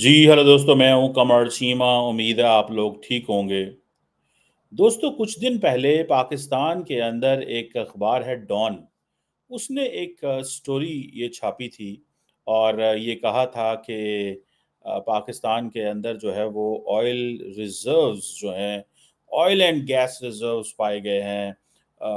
जी hello दोस्तों मैं हूं कमर चीमा उम्मीद है आप लोग ठीक होंगे दोस्तों कुछ दिन पहले पाकिस्तान के अंदर एक अखबार है डॉन उसने एक स्टोरी ये छापी थी और ये कहा था कि पाकिस्तान के अंदर जो है वो ऑयल रिजर्व्स जो हैं ऑयल एंड गैस रिजर्व्स पाए गए हैं Uh,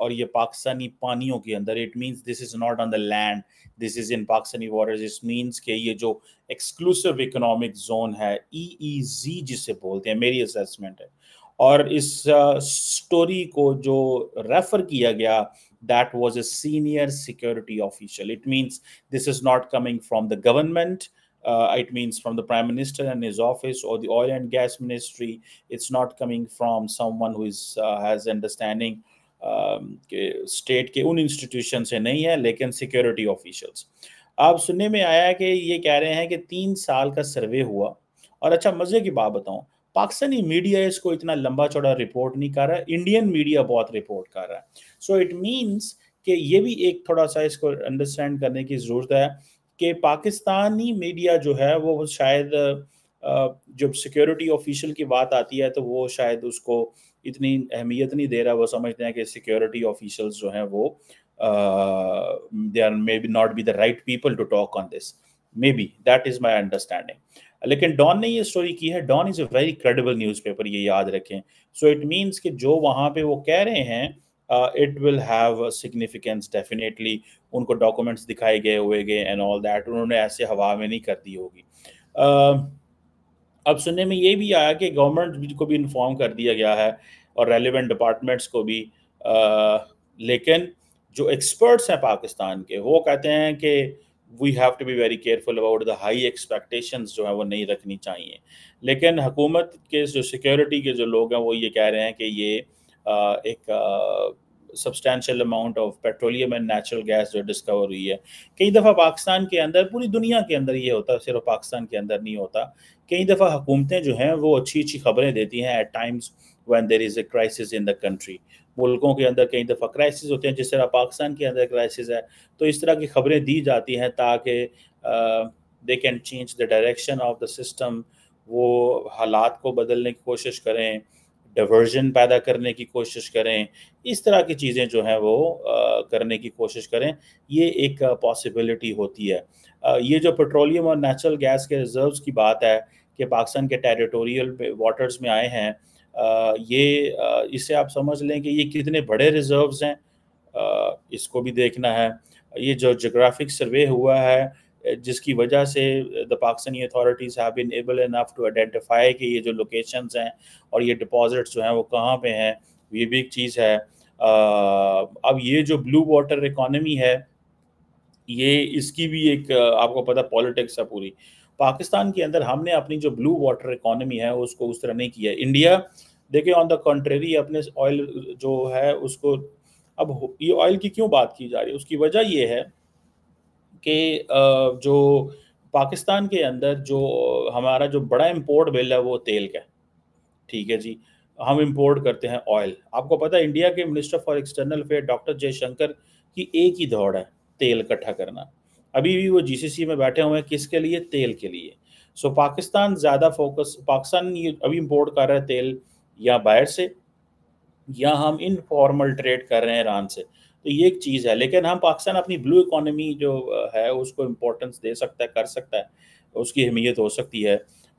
और ये पाकिस्तानी पानियों के अंदर it means this is not on the land this is in Pakistani waters इस मीन्स के ये जो एक्सक्लूसिव इकोनॉमिक जोन है ई ई जी जिसे बोलते हैं मेरी असेसमेंट है और इस स्टोरी uh, को जो रेफर किया गया that was a senior security official it means this is not coming from the government it means from the prime minister and his office और the oil and gas ministry it's not coming from someone whose understanding के state के उन institution से नहीं है लेकिन security officials आप सुनने में आया कि ये कह रहे हैं कि तीन साल का सर्वे हुआ और अच्छा मज़े की बात बताऊं पाकिस्तानी मीडिया इसको इतना लंबा चौड़ा रिपोर्ट नहीं कर रहा है इंडियन मीडिया बहुत रिपोर्ट कर रहा है सो इट मीन्स कि ये भी एक थोड़ा सा इसको अंडरस्टैंड करने की ज़रूरत है कि पाकिस्तानी मीडिया जो है वो शायद जब सिक्योरिटी ऑफिशियल की बात आती है तो वो शायद उसको इतनी अहमियत नहीं दे रहा वो समझते हैं कि सिक्योरिटी ऑफिशल्स जो हैं वो they are maybe not be the right people to talk on this maybe that is my understanding लेकिन डॉन ने ये स्टोरी की है Dawn is a very credible newspaper ये याद रखें सो इट मीन्स कि जो वहाँ पे वो कह रहे हैं it will have significance definitely उनको डॉक्यूमेंट्स दिखाए गए हुए गए एंड ऑल दैट उन्होंने ऐसे हवा में नहीं कर दी होगी uh, अब सुनने में ये भी आया कि गवर्नमेंट को भी इन्फॉर्म कर दिया गया है और रेलिवेंट डिपार्टमेंट्स को भी आ, लेकिन जो एक्सपर्ट्स हैं पाकिस्तान के वो कहते हैं कि we have to be very careful about the high expectation जो है वो नहीं रखनी चाहिए लेकिन हुकूमत के जो सिक्योरिटी के जो लोग हैं वो ये कह रहे हैं कि ये आ, एक uh, substantial amount of petroleum and natural gas जो डिस्कवर हुई है कई दफ़ा पाकिस्तान के अंदर पूरी दुनिया के अंदर ये होता है सिर्फ पाकिस्तान के अंदर नहीं होता कई दफ़ा हुकूमतें जो हैं वो अच्छी अच्छी खबरें देती हैं at times one there is a crisis in the country मुल्कों के अंदर कई दफ़ा क्राइसिस होते हैं जिस तरह पाकिस्तान के अंदर क्राइसिस है तो इस तरह की खबरें दी जाती हैं ताकि they can change the direction of the system वो हालात को बदलने की कोशिश करें डवर्जन पैदा करने की कोशिश करें इस तरह की चीज़ें जो हैं वो आ, करने की कोशिश करें ये एक पॉसिबिलिटी होती है आ, ये जो पेट्रोलियम और नेचुरल गैस के रिजर्व्स की बात है कि पाकिस्तान के टेरिटोरियल वाटर्स में आए हैं आ, ये इसे आप समझ लें कि ये कितने बड़े रिजर्व्स हैं इसको भी देखना है ये जो जोग्राफिक सर्वे हुआ है जिसकी वजह से the Pakistani authorities have been able enough to identify कि ये जो लोकेशंस हैं और ये डिपॉजिट्स जो हैं वो कहाँ पे हैं ये भी एक चीज़ है आ, uh, अब ये जो ब्लू वाटर इकोनॉमी है ये इसकी भी एक uh, आपको पता पॉलिटिक्स है पूरी पाकिस्तान के अंदर हमने अपनी जो ब्लू वाटर इकोनॉमी है उसको उस तरह नहीं किया है इंडिया देखिए ऑन द कंट्रेरी अपने ऑयल जो है उसको अब ये ऑयल की क्यों बात की जा रही है उसकी वजह ये है कि जो पाकिस्तान के अंदर जो हमारा जो बड़ा इम्पोर्ट बिल है वो तेल का ठीक है जी हम इम्पोर्ट करते हैं ऑयल आपको पता है इंडिया के minister for external affair doctor Jaishankar की एक ही दौड़ है तेल इकट्ठा करना अभी भी वो जीसीसी में बैठे हुए हैं किसके लिए तेल के लिए सो so, पाकिस्तान ज़्यादा फोकस पाकिस्तान ये अभी इम्पोर्ट कर रहा है तेल या बाहर से या हम इनफॉर्मल ट्रेड कर रहे हैं ईरान से तो ये एक चीज़ है लेकिन हम पाकिस्तान अपनी ब्लू इकोनॉमी जो है उसको इम्पोर्टेंस दे सकता है कर सकता है उसकी अहमियत हो सकती है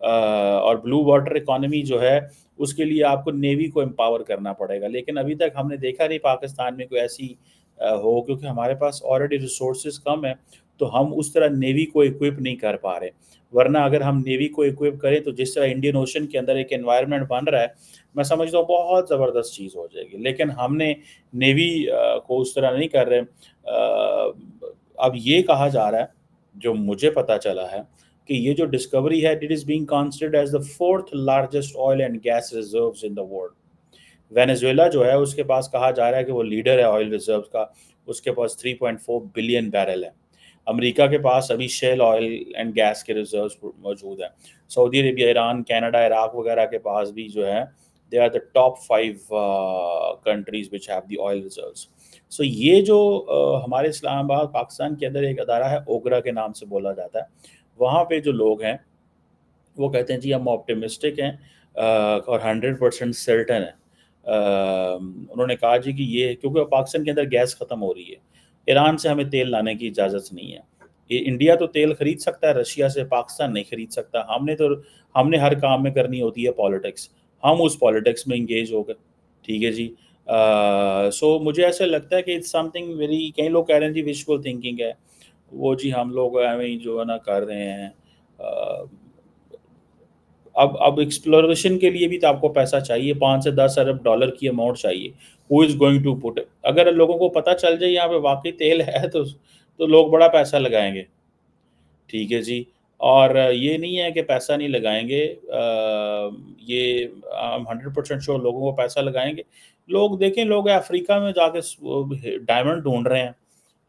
और ब्लू वाटर इकोनॉमी जो है उसके लिए आपको नेवी को एम्पावर करना पड़ेगा लेकिन अभी तक हमने देखा नहीं पाकिस्तान में कोई ऐसी हो क्योंकि हमारे पास ऑलरेडी रिसोर्स कम है तो हम उस तरह नेवी को इक्विप नहीं कर पा रहे वरना अगर हम नेवी को इक्विप करें तो जिस तरह इंडियन ओशन के अंदर एक एनवायरनमेंट बन रहा है मैं समझता हूँ बहुत ज़बरदस्त चीज़ हो जाएगी लेकिन हमने नेवी को उस तरह नहीं कर रहे अब ये कहा जा रहा है जो मुझे पता चला है कि ये जो डिस्कवरी है it is being considered as the fourth largest oil and gas reserve in the world Venezuela जो है उसके पास कहा जा रहा है कि वो लीडर है ऑयल रिजर्व का उसके पास 3.4 बिलियन बैरल है अमेरिका के पास अभी शेल ऑयल एंड गैस के रिजर्व्स मौजूद हैं Saudi Arabia Iran Canada Iraq वगैरह के पास भी जो है they are the top five countries which have the oil reserve so ये जो uh, हमारे इस्लामाबाद पाकिस्तान के अंदर एक अदारा है ओगरा के नाम से बोला जाता है वहाँ पे जो लोग हैं वो कहते हैं जी हम ऑप्टिमिस्टिक हैं uh, और हंड्रेड परसेंट सर्टन है उन्होंने कहा जी कि ये क्योंकि पाकिस्तान के अंदर गैस ख़त्म हो रही है ईरान से हमें तेल लाने की इजाज़त नहीं है ये इंडिया तो तेल खरीद सकता है रशिया से पाकिस्तान नहीं खरीद सकता हमने तो हमने हर काम में करनी होती है पॉलिटिक्स हम उस पॉलिटिक्स में इंगेज हो गए ठीक है जी सो uh, so, मुझे ऐसा लगता है कि इट्स समथिंग वेरी कई लोग कह रहे हैं जी विशफुल थिंकिंग है वो जी हम लोग हमें जो है ना कर रहे हैं uh, अब अब एक्सप्लोरेशन के लिए भी तो आपको पैसा चाहिए पाँच से दस अरब डॉलर की अमाउंट चाहिए who is going to put अगर लोगों को पता चल जाए यहाँ पे वाकई तेल है तो तो लोग बड़ा पैसा लगाएंगे ठीक है जी और ये नहीं है कि पैसा नहीं लगाएंगे ये हम हंड्रेड परसेंट श्योर लोगों को पैसा लगाएंगे लोग देखें लोग अफ्रीका में जाके डायमंड ढूंढ रहे हैं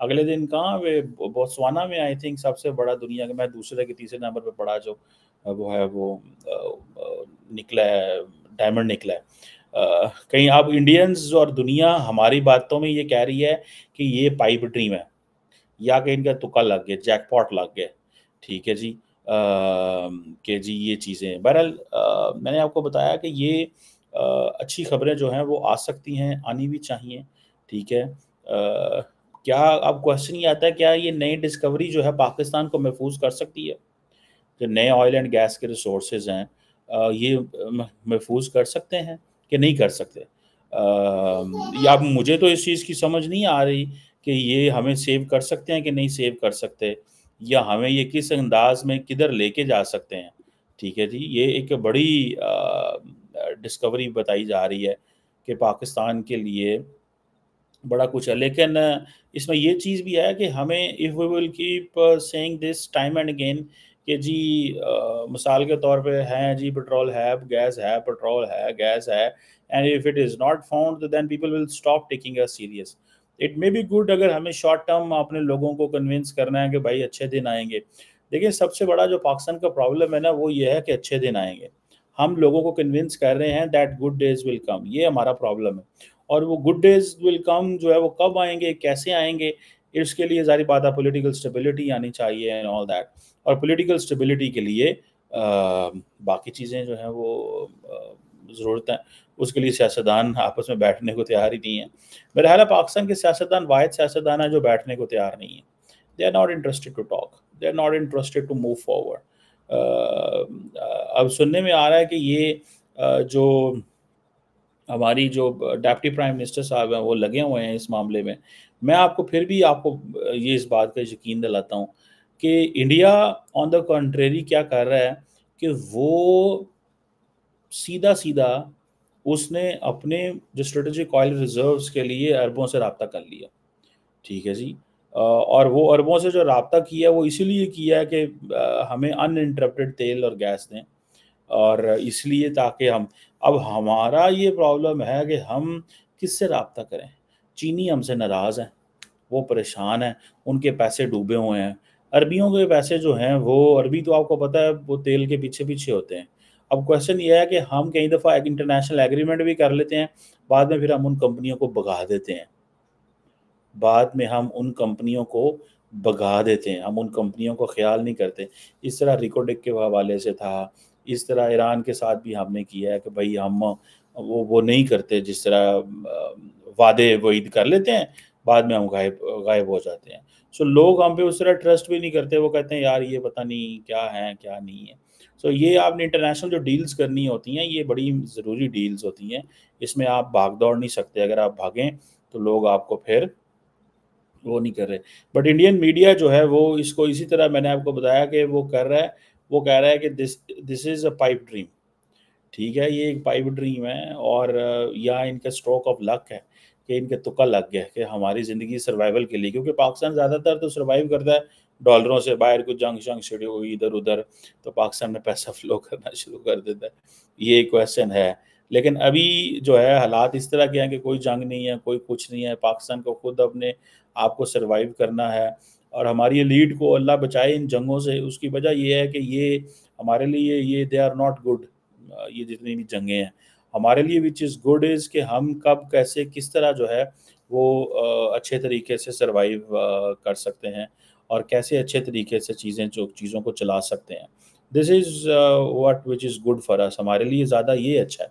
अगले दिन कहाँ वे बोत्सवाना में आई थिंक सबसे बड़ा दुनिया का मैं दूसरे के तीसरे नंबर पर पड़ा जो वो है वो निकला है डायमंड निकला है कहीं अब इंडियंस और दुनिया हमारी बातों में ये कह रही है कि ये पाइप ड्रीम है या कि इनका तुक्का लग गया जैकपॉट लग गया ठीक है जी के जी ये चीज़ें बहरहाल मैंने आपको बताया कि ये आ, अच्छी खबरें जो हैं वो आ सकती हैं आनी भी चाहिए ठीक है आ, क्या अब क्वेश्चन ये आता है क्या ये नई डिस्कवरी जो है पाकिस्तान को महफूज कर सकती है जो नए ऑयल एंड गैस के रिसोर्स हैं ये महफूज कर सकते हैं कि नहीं कर सकते या मुझे तो इस चीज़ की समझ नहीं आ रही कि ये हमें सेव कर सकते हैं कि नहीं सेव कर सकते या हमें ये किस अंदाज में किधर लेके जा सकते हैं ठीक है जी ये एक बड़ी डिस्कवरी बताई जा रही है कि पाकिस्तान के लिए बड़ा कुछ है लेकिन इसमें ये चीज़ भी है कि हमें if we will keep saying this time and again कि जी आ, मिसाल के तौर पे है जी पेट्रोल है गैस है पेट्रोल है गैस है and if it is not found then people will stop taking a serious it may be good अगर हमें शॉर्ट टर्म अपने लोगों को कन्विंस करना है कि भाई अच्छे दिन आएंगे देखिए सबसे बड़ा जो पाकिस्तान का प्रॉब्लम है ना वो ये है कि अच्छे दिन आएंगे हम लोगों को कन्विंस कर रहे हैं that good days will come ये हमारा प्रॉब्लम है और वो गुड डेज विल कम जो है वो कब आएंगे कैसे आएंगे इसके लिए जारी बात है पोलिटिकल स्टेबिलिटी आनी चाहिए एंड ऑल दैट और पोलिटिकल स्टेबिलिटी के लिए आ, बाकी चीज़ें जो हैं वो ज़रूरत है उसके लिए सियासतदान आपस में बैठने को तैयार ही नहीं है मेरा ख्याल है पाकिस्तान के सियासतदान वाद सियासतदान हैं जो बैठने को तैयार नहीं है they are not interested to talk they are not interested to move forward अब सुनने में आ रहा है कि ये uh, जो हमारी जो डेप्टी प्राइम मिनिस्टर साहब हैं वो लगे हुए हैं इस मामले में मैं आपको फिर भी आपको ये इस बात का यकीन दिलाता हूँ कि इंडिया ऑन द कंट्रेरी क्या कर रहा है कि वो सीधा सीधा उसने अपने जो स्ट्रेटेजिक ऑयल रिजर्व्स के लिए अरबों से रबता कर लिया ठीक है जी और वो अरबों से जो रबता किया वो इसीलिए किया है कि हमें अन तेल और गैस दें और इसलिए ताकि हम अब हमारा ये प्रॉब्लम है कि हम किससे रबता करें चीनी हमसे नाराज़ हैं वो परेशान हैं उनके पैसे डूबे हुए हैं अरबियों के पैसे जो हैं वो अरबी तो आपको पता है वो तेल के पीछे पीछे होते हैं अब क्वेश्चन ये है कि हम कई दफ़ा एक इंटरनेशनल एग्रीमेंट भी कर लेते हैं बाद में फिर हम उन कंपनियों को भगा देते हैं बाद में हम उन कंपनियों को भगा देते हैं हम उन कंपनियों को ख्याल नहीं करते इस तरह रिकोडिक के हवाले से था इस तरह ईरान के साथ भी हमने किया है कि भाई हम वो वो नहीं करते जिस तरह वादे ईद कर लेते हैं बाद में हम गायब गायब हो जाते हैं सो so, लोग हम पे उस तरह ट्रस्ट भी नहीं करते वो कहते हैं यार ये पता नहीं क्या है क्या नहीं है सो so, ये आपने इंटरनेशनल जो डील्स करनी होती हैं ये बड़ी ज़रूरी डील्स होती हैं इसमें आप भाग दौड़ नहीं सकते अगर आप भागें तो लोग आपको फिर वो नहीं कर रहे बट इंडियन मीडिया जो है वो इसको इसी तरह मैंने आपको बताया कि वो कर रहा है वो कह रहा है कि this this is a pipe dream ठीक है ये एक पाइप ड्रीम है और uh, या इनका स्ट्रोक ऑफ लक है कि इनका तुक्का लग गया कि हमारी ज़िंदगी सर्वाइवल के लिए क्योंकि पाकिस्तान ज़्यादातर तो सर्वाइव करता है डॉलरों से बाहर कुछ जंग शंग छिड़ी हुई इधर उधर तो पाकिस्तान में पैसा फ्लो करना शुरू कर देता है ये क्वेश्चन है लेकिन अभी जो है हालात इस तरह के हैं कि कोई जंग नहीं है कोई कुछ नहीं है पाकिस्तान को खुद अपने आप को सर्वाइव करना है और हमारी लीड को अल्लाह बचाए इन जंगों से उसकी वजह यह है कि ये हमारे लिए ये दे आर नॉट गुड ये जितनी भी जंगें हैं हमारे लिए विच इज़ गुड इज़ कि हम कब कैसे किस तरह जो है वो अच्छे तरीके से सरवाइव कर सकते हैं और कैसे अच्छे तरीके से चीज़ें जो चीज़ों को चला सकते हैं this is what which is good for us हमारे लिए ज़्यादा ये अच्छा है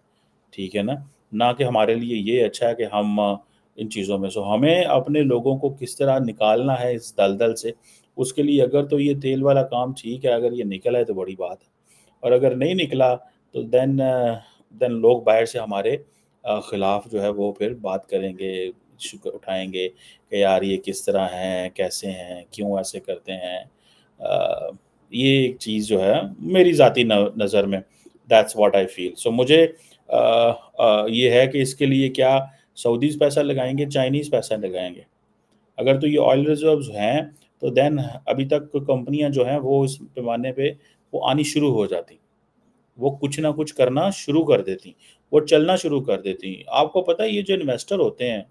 ठीक है ना ना कि हमारे लिए ये अच्छा है कि हम uh, इन चीज़ों में सो हमें अपने लोगों को किस तरह निकालना है इस दलदल से उसके लिए अगर तो ये तेल वाला काम ठीक है अगर ये निकला है तो बड़ी बात है और अगर नहीं निकला तो देन देन लोग बाहर से हमारे ख़िलाफ़ जो है वो फिर बात करेंगे शुक्र उठाएंगे कि यार ये किस तरह हैं कैसे हैं क्यों ऐसे करते हैं आ, ये एक चीज़ जो है मेरी ज़ाती नज़र में that's watt I feel so मुझे आ, आ, ये है कि इसके लिए क्या सऊदीज़ पैसा लगाएंगे चाइनीज़ पैसा लगाएंगे अगर तो ये ऑयल रिजर्व हैं तो देन अभी तक कंपनियां जो हैं वो इस पैमाने पे वो आनी शुरू हो जाती वो कुछ ना कुछ करना शुरू कर देती वो चलना शुरू कर देती आपको पता है ये जो इन्वेस्टर होते हैं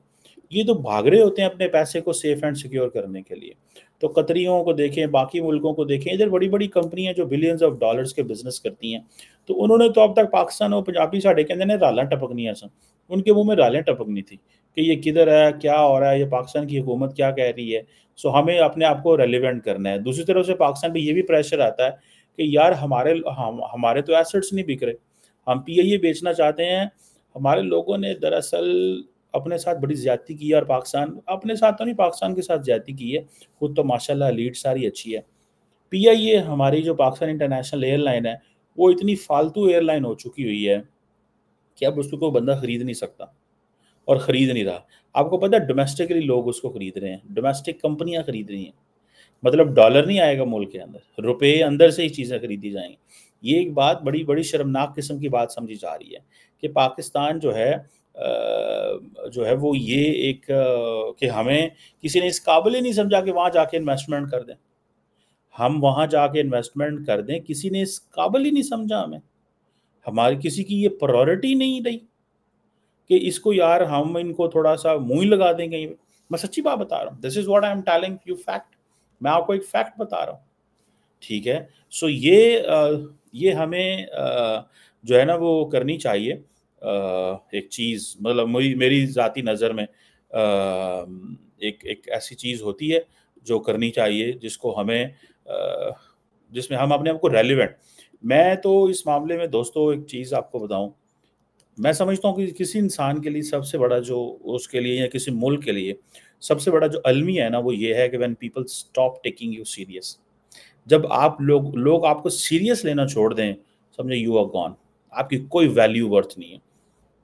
ये तो भाग रहे होते हैं अपने पैसे को सेफ एंड सिक्योर करने के लिए तो कतरियों को देखें बाकी मुल्कों को देखें इधर बड़ी बड़ी कंपनियां जो बिलियंस ऑफ डॉलर्स के बिजनेस करती हैं तो उन्होंने तो अब तक पाकिस्तान और पंजाबी साढ़े कहते हैं राला टपकनिया सर उनके मुंह में रालें टपकनी थी कि ये किधर है क्या हो रहा है ये पाकिस्तान की हुकूमत क्या कह रही है सो हमें अपने आप को रेलिवेंट करना है दूसरी तरफ से पाकिस्तान पर ये भी प्रेशर आता है कि यार हमारे हम हमारे तो एसेट्स नहीं बिक रहे हम पी आई e बेचना चाहते हैं हमारे लोगों ने दरअसल अपने साथ बड़ी ज्यादती की है और पाकिस्तान अपने साथ तो नहीं पाकिस्तान के साथ ज्यादती की है खुद तो माशाल्लाह लीड सारी अच्छी है पी आई ए हमारी जो पाकिस्तान इंटरनेशनल एयरलाइन है वो इतनी फालतू एयरलाइन हो चुकी हुई है कि अब उसको कोई बंदा खरीद नहीं सकता और ख़रीद नहीं रहा आपको पता है डोमेस्टिकली लोग उसको ख़रीद रहे हैं डोमेस्टिक कंपनियां ख़रीद रही हैं मतलब डॉलर नहीं आएगा मुल्क के अंदर रुपए अंदर से ही चीज़ें खरीदी जाएंगी ये एक बात बड़ी बड़ी शर्मनाक किस्म की बात समझी जा रही है कि पाकिस्तान जो है जो है वो ये एक कि हमें किसी ने इस काबिल ही नहीं समझा कि वहाँ जाके इन्वेस्टमेंट कर दें हम वहाँ जाके इन्वेस्टमेंट कर दें किसी ने इस काबिल ही नहीं समझा हमें हमारी किसी की ये प्रायोरिटी नहीं रही कि इसको यार हम इनको थोड़ा सा मुंह लगा देंगे मैं सच्ची बात बता रहा हूँ this is what I am telling you fact मैं आपको एक फैक्ट बता रहा हूँ ठीक है सो so, ये ये हमें जो है ना वो करनी चाहिए एक चीज़ मतलब मेरी मेरी ज़ाती नज़र में एक एक ऐसी चीज़ होती है जो करनी चाहिए जिसको हमें जिसमें हम अपने आप को रेलिवेंट मैं तो इस मामले में दोस्तों एक चीज़ आपको बताऊं मैं समझता हूं कि किसी इंसान के लिए सबसे बड़ा जो उसके लिए या किसी मुल्क के लिए सबसे बड़ा जो अलमी है ना वो ये है कि when people stop taking you serious जब आप लोग लोग आपको सीरियस लेना छोड़ दें समझे यू आर गॉन आपकी कोई वैल्यू वर्थ नहीं है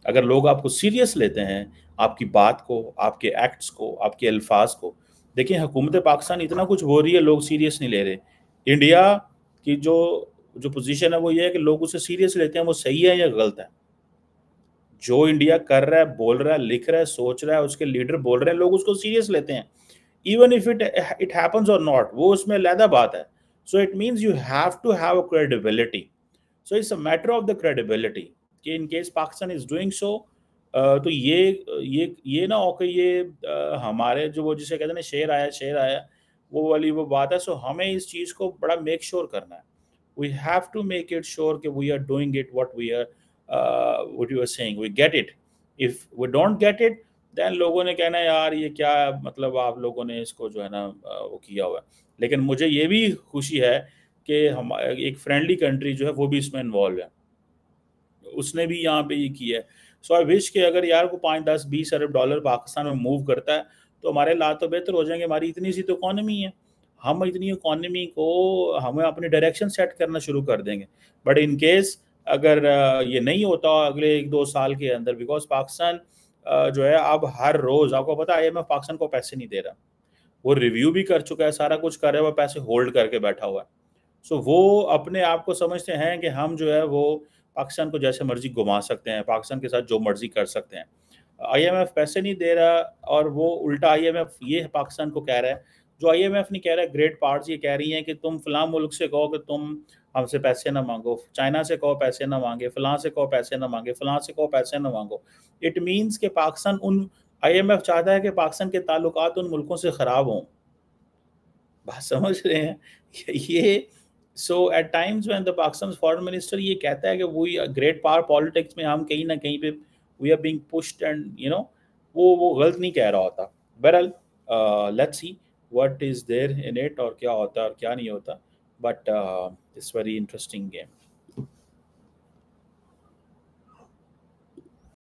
अगर लोग आपको सीरियस लेते हैं आपकी बात को आपके एक्ट्स को आपके अल्फाज को देखिए हुकूमत पाकिस्तान इतना कुछ हो रही है लोग सीरियस नहीं ले रहे इंडिया की जो जो पोजीशन है वो ये है कि लोग उसे सीरियस लेते हैं वो सही है या गलत है जो इंडिया कर रहा है बोल रहा है लिख रहा है सोच रहा है उसके लीडर बोल रहे हैं लोग उसको सीरियस लेते हैं even if it it happens और नॉट वो उसमें लहदा बात है so it means you have to have a credibility so it's a matter of the credibility कि in case Pakistan is doing so तो ये ये ये ना हो कि ये uh, हमारे जो वो जिसे कहते हैं ना शेर आया शेर आया वो वाली वो बात है सो so हमें इस चीज़ को बड़ा मेक श्योर sure करना है we have to make it sure कि we are doing it what we are uh, what you are saying we get it if we don't get then लोगों ने कहना यार ये क्या मतलब आप लोगों ने इसको जो है ना uh, वो किया हुआ है लेकिन मुझे ये भी खुशी है कि हम एक फ्रेंडली कंट्री जो है वो भी इसमें इन्वॉल्व है उसने भी यहाँ पे ये किया है सो आई विश कि अगर यार को पाँच दस बीस अरब डॉलर पाकिस्तान में मूव करता है तो हमारे ला तो बेहतर हो जाएंगे हमारी इतनी सी तो इकोनॉमी है हम इतनी इकोनमी को हमें अपने डायरेक्शन सेट करना शुरू कर देंगे बट इन केस अगर ये नहीं होता अगले एक दो साल के अंदर बिकॉज पाकिस्तान जो है अब हर रोज़ आपको पता है मैं पाकिस्तान को पैसे नहीं दे रहा वो रिव्यू भी कर चुका है सारा कुछ कर रहा है वो पैसे होल्ड करके बैठा हुआ है सो वो अपने आप को समझते हैं कि हम जो है वो पाकिस्तान को जैसे मर्जी घुमा सकते हैं पाकिस्तान के साथ जो मर्जी कर सकते हैं आईएमएफ पैसे नहीं दे रहा और वो उल्टा आईएमएफ ये पाकिस्तान को कह रहा है जो आई एम एफ नहीं कह रहा है ग्रेट पार्ट्स ये कह रही हैं कि तुम फलां मुल्क से कहो कि तुम हमसे पैसे ना मांगो चाइना से कहो पैसे ना मांगे फलां से कहो पैसे ना मांगे फलां से कहो पैसे ना मांगो इट मीन्स कि पाकिस्तान उन आई एम एफ चाहता है कि पाकिस्तान के ताल्लुक उन मुल्कों से ख़राब हों बात समझ रहे हैं ये so at times when the Pakistan foreign minister ये कहता है कि वही ग्रेट पावर पॉलिटिक्स में हम कहीं ना कहीं पे we are being pushed and you know वो वो गलत नहीं कह रहा होता बहरहाल let's uh, see what is there in it or kya hota or kya nahi hota but uh, it's very interesting game